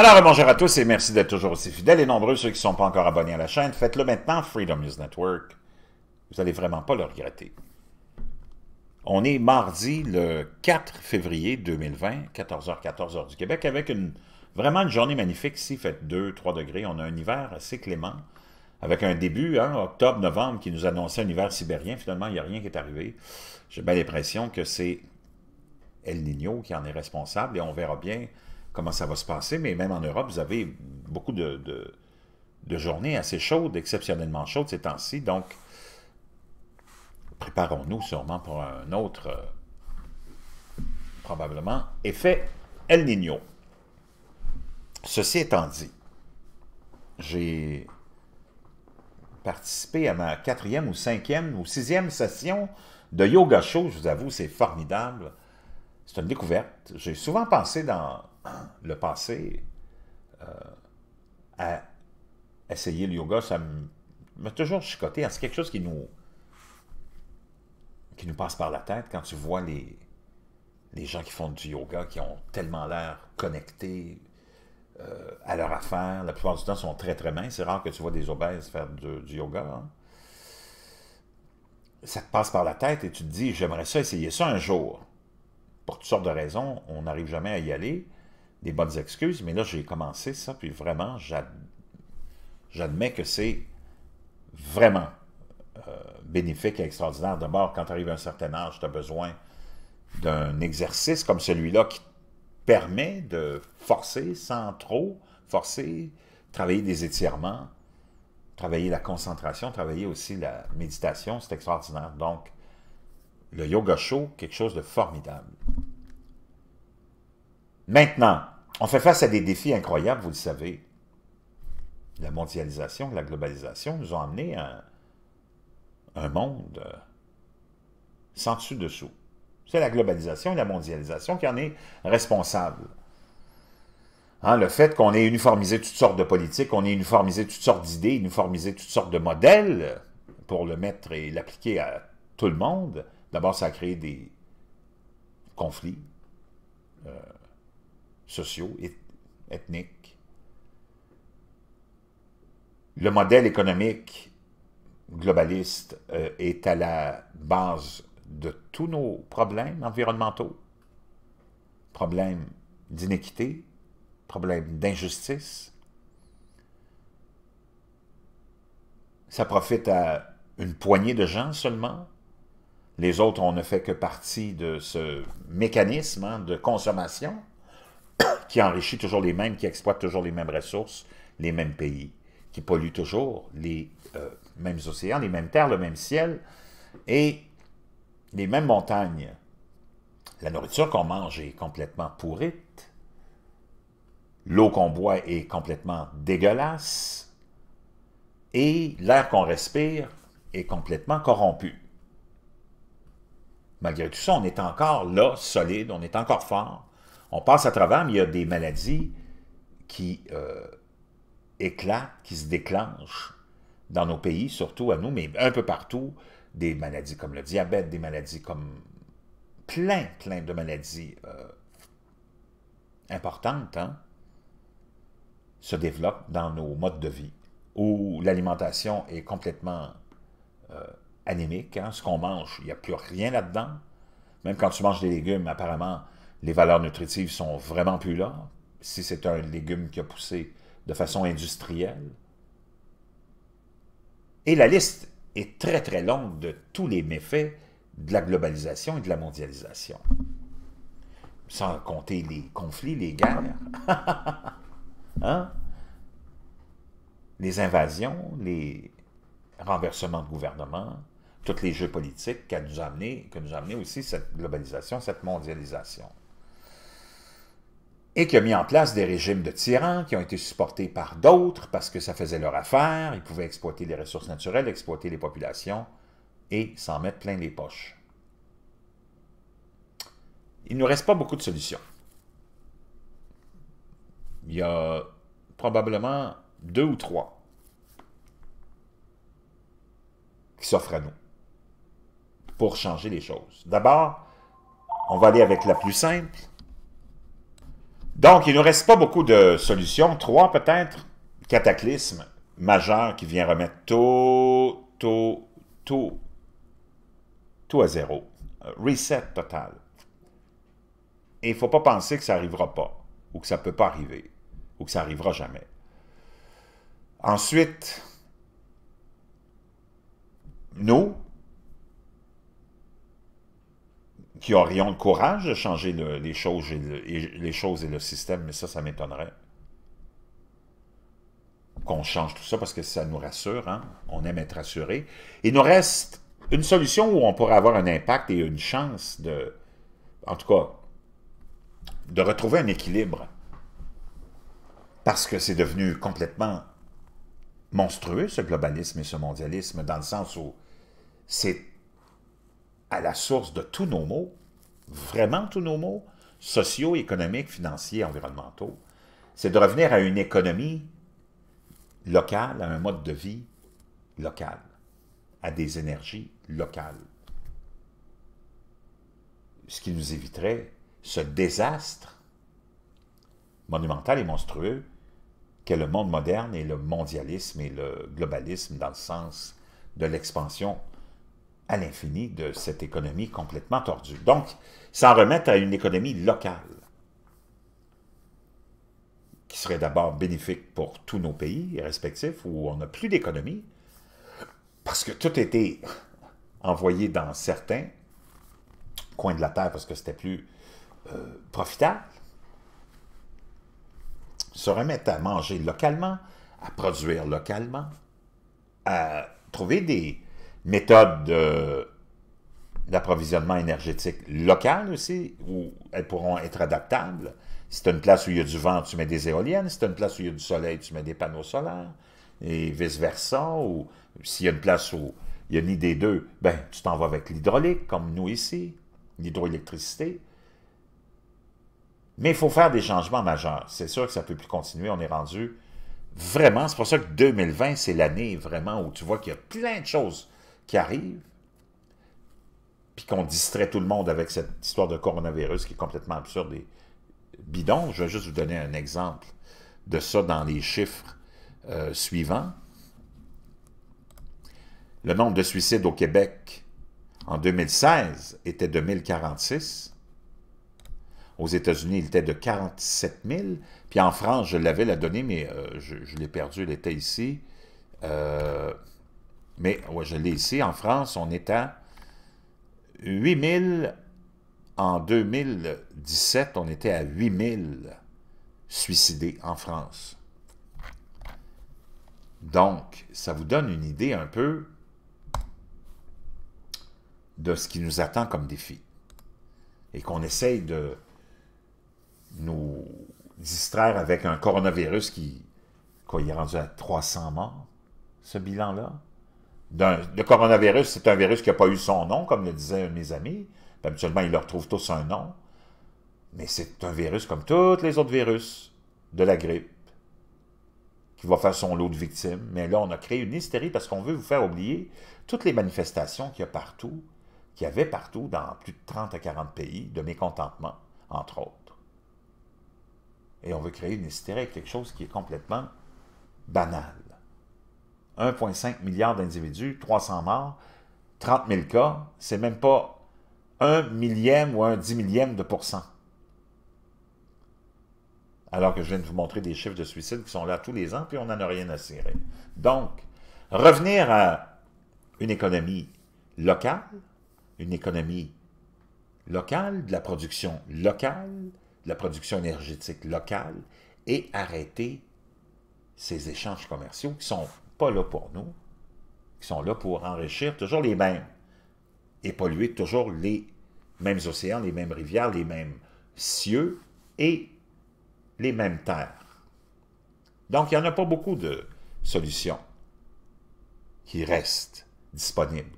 Alors, euh, bonjour à tous et merci d'être toujours aussi fidèles et nombreux ceux qui ne sont pas encore abonnés à la chaîne. Faites-le maintenant, Freedom News Network. Vous n'allez vraiment pas le regretter. On est mardi le 4 février 2020, 14h, 14h du Québec, avec une, vraiment une journée magnifique. Ici, fait 2, 3 degrés. On a un hiver assez clément, avec un début, hein, octobre, novembre, qui nous annonçait un hiver sibérien. Finalement, il n'y a rien qui est arrivé. J'ai bien l'impression que c'est El Nino qui en est responsable et on verra bien comment ça va se passer, mais même en Europe, vous avez beaucoup de, de, journées assez chaudes, exceptionnellement chaudes ces temps-ci. Donc, préparons-nous sûrement pour un autre, euh, probablement, effet El Niño. Ceci étant dit, j'ai participé à ma quatrième ou cinquième ou sixième session de yoga show. Je vous avoue, c'est formidable. C'est une découverte. J'ai souvent pensé dans le passé, euh, à essayer le yoga, ça m'a toujours chicoté. C'est quelque chose qui nous, qui nous passe par la tête quand tu vois les, les gens qui font du yoga, qui ont tellement l'air connectés euh, à leur affaire. La plupart du temps, sont très, très minces. C'est rare que tu vois des obèses faire du yoga. Hein. Ça te passe par la tête et tu te dis, j'aimerais ça essayer ça un jour. Pour toutes sortes de raisons, on n'arrive jamais à y aller des bonnes excuses, mais là, j'ai commencé ça, puis vraiment, j'admets que c'est vraiment euh, bénéfique et extraordinaire. D'abord, quand tu arrives à un certain âge, tu as besoin d'un exercice comme celui-là qui permet de forcer sans trop forcer, travailler des étirements, travailler la concentration, travailler aussi la méditation, c'est extraordinaire. Donc, le yoga show, quelque chose de formidable. Maintenant, on fait face à des défis incroyables, vous le savez. La mondialisation, la globalisation nous ont amené à un monde euh, sans dessus-dessous. C'est la globalisation et la mondialisation qui en est responsable. Hein, le fait qu'on ait uniformisé toutes sortes de politiques, on ait uniformisé toutes sortes d'idées, uniformisé toutes sortes de modèles pour le mettre et l'appliquer à tout le monde, d'abord ça a créé des conflits, euh, sociaux, et ethniques. Le modèle économique globaliste euh, est à la base de tous nos problèmes environnementaux, problèmes d'inéquité, problèmes d'injustice. Ça profite à une poignée de gens seulement. Les autres, on ne fait que partie de ce mécanisme hein, de consommation qui enrichit toujours les mêmes, qui exploite toujours les mêmes ressources, les mêmes pays, qui pollue toujours les euh, mêmes océans, les mêmes terres, le même ciel et les mêmes montagnes. La nourriture qu'on mange est complètement pourrite. L'eau qu'on boit est complètement dégueulasse. Et l'air qu'on respire est complètement corrompu. Malgré tout ça, on est encore là, solide, on est encore fort. On passe à travers, mais il y a des maladies qui euh, éclatent, qui se déclenchent dans nos pays, surtout à nous, mais un peu partout, des maladies comme le diabète, des maladies comme plein, plein de maladies euh, importantes hein, se développent dans nos modes de vie, où l'alimentation est complètement euh, anémique. Hein. ce qu'on mange, il n'y a plus rien là-dedans. Même quand tu manges des légumes, apparemment, les valeurs nutritives sont vraiment plus là. Si c'est un légume qui a poussé de façon industrielle. Et la liste est très très longue de tous les méfaits de la globalisation et de la mondialisation. Sans compter les conflits, les guerres, hein? les invasions, les renversements de gouvernement, tous les jeux politiques qui nous que nous a amené aussi cette globalisation, cette mondialisation et qui a mis en place des régimes de tyrans qui ont été supportés par d'autres parce que ça faisait leur affaire, ils pouvaient exploiter les ressources naturelles, exploiter les populations et s'en mettre plein les poches. Il ne nous reste pas beaucoup de solutions. Il y a probablement deux ou trois qui s'offrent à nous pour changer les choses. D'abord, on va aller avec la plus simple, donc, il ne nous reste pas beaucoup de solutions. Trois, peut-être, cataclysme majeur qui vient remettre tout, tout, tout, tout à zéro. Euh, reset total. Et il ne faut pas penser que ça n'arrivera pas, ou que ça ne peut pas arriver, ou que ça n'arrivera jamais. Ensuite, nous, qui aurions le courage de changer les, choses et le, les choses et le système, mais ça, ça m'étonnerait qu'on change tout ça parce que ça nous rassure, hein? on aime être rassuré. Il nous reste une solution où on pourrait avoir un impact et une chance de, en tout cas, de retrouver un équilibre. Parce que c'est devenu complètement monstrueux ce globalisme et ce mondialisme, dans le sens où c'est à la source de tous nos maux, vraiment tous nos maux, sociaux, économiques, financiers, environnementaux, c'est de revenir à une économie locale, à un mode de vie local, à des énergies locales. Ce qui nous éviterait ce désastre monumental et monstrueux qu'est le monde moderne et le mondialisme et le globalisme dans le sens de l'expansion à l'infini de cette économie complètement tordue. Donc, s'en remettre à une économie locale, qui serait d'abord bénéfique pour tous nos pays respectifs, où on n'a plus d'économie, parce que tout était envoyé dans certains coins de la Terre, parce que c'était plus euh, profitable, se remettre à manger localement, à produire localement, à trouver des, méthodes d'approvisionnement énergétique locales aussi, où elles pourront être adaptables. Si tu as une place où il y a du vent, tu mets des éoliennes. Si tu as une place où il y a du soleil, tu mets des panneaux solaires. Et vice-versa. Ou s'il y a une place où il y a ni des deux, ben, tu t'en vas avec l'hydraulique, comme nous ici, l'hydroélectricité. Mais il faut faire des changements majeurs. C'est sûr que ça ne peut plus continuer. On est rendu vraiment. C'est pour ça que 2020, c'est l'année vraiment où tu vois qu'il y a plein de choses qui arrive, puis qu'on distrait tout le monde avec cette histoire de coronavirus qui est complètement absurde et bidon. Je vais juste vous donner un exemple de ça dans les chiffres euh, suivants. Le nombre de suicides au Québec en 2016 était de 1046. Aux États-Unis, il était de 47 000. Puis en France, je l'avais la donnée, mais euh, je, je l'ai perdue, elle était ici. Euh, mais je l'ai ici. En France, on est à 8000. En 2017, on était à 8000 suicidés en France. Donc, ça vous donne une idée un peu de ce qui nous attend comme défi. Et qu'on essaye de nous distraire avec un coronavirus qui, quoi, est rendu à 300 morts, ce bilan-là. Le coronavirus, c'est un virus qui n'a pas eu son nom, comme le de mes amis. Puis habituellement, ils leur trouvent tous un nom. Mais c'est un virus comme tous les autres virus de la grippe qui va faire son lot de victimes. Mais là, on a créé une hystérie parce qu'on veut vous faire oublier toutes les manifestations qu'il y a partout, qu'il y avait partout dans plus de 30 à 40 pays, de mécontentement, entre autres. Et on veut créer une hystérie avec quelque chose qui est complètement banal. 1,5 milliard d'individus, 300 morts, 30 000 cas, c'est même pas un millième ou un dix millième de pourcent. Alors que je viens de vous montrer des chiffres de suicide qui sont là tous les ans, puis on n'en a rien à cirer. Donc, revenir à une économie locale, une économie locale, de la production locale, de la production énergétique locale, et arrêter ces échanges commerciaux qui sont pas là pour nous, qui sont là pour enrichir toujours les mêmes et polluer toujours les mêmes océans, les mêmes rivières, les mêmes cieux et les mêmes terres. Donc, il n'y en a pas beaucoup de solutions qui restent disponibles.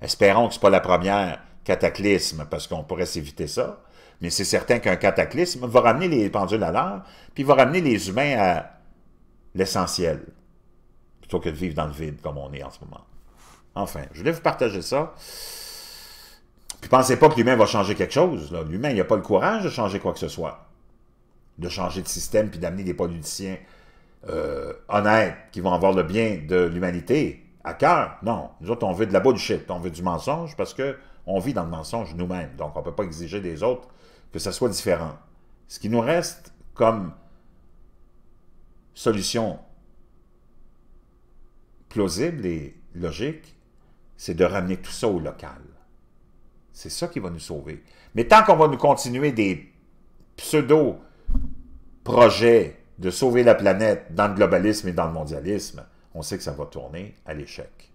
Espérons que ce n'est pas la première cataclysme, parce qu'on pourrait s'éviter ça, mais c'est certain qu'un cataclysme va ramener les pendules à l'heure, puis va ramener les humains à l'essentiel que de vivre dans le vide comme on est en ce moment. Enfin, je voulais vous partager ça. Puis pensez pas que l'humain va changer quelque chose. L'humain, il n'a pas le courage de changer quoi que ce soit. De changer de système puis d'amener des politiciens euh, honnêtes qui vont avoir le bien de l'humanité à cœur. Non. Nous autres, on veut de la bullshit. On veut du mensonge parce qu'on vit dans le mensonge nous-mêmes. Donc, on ne peut pas exiger des autres que ça soit différent. Ce qui nous reste comme solution plausible et logique, c'est de ramener tout ça au local. C'est ça qui va nous sauver. Mais tant qu'on va nous continuer des pseudo-projets de sauver la planète dans le globalisme et dans le mondialisme, on sait que ça va tourner à l'échec.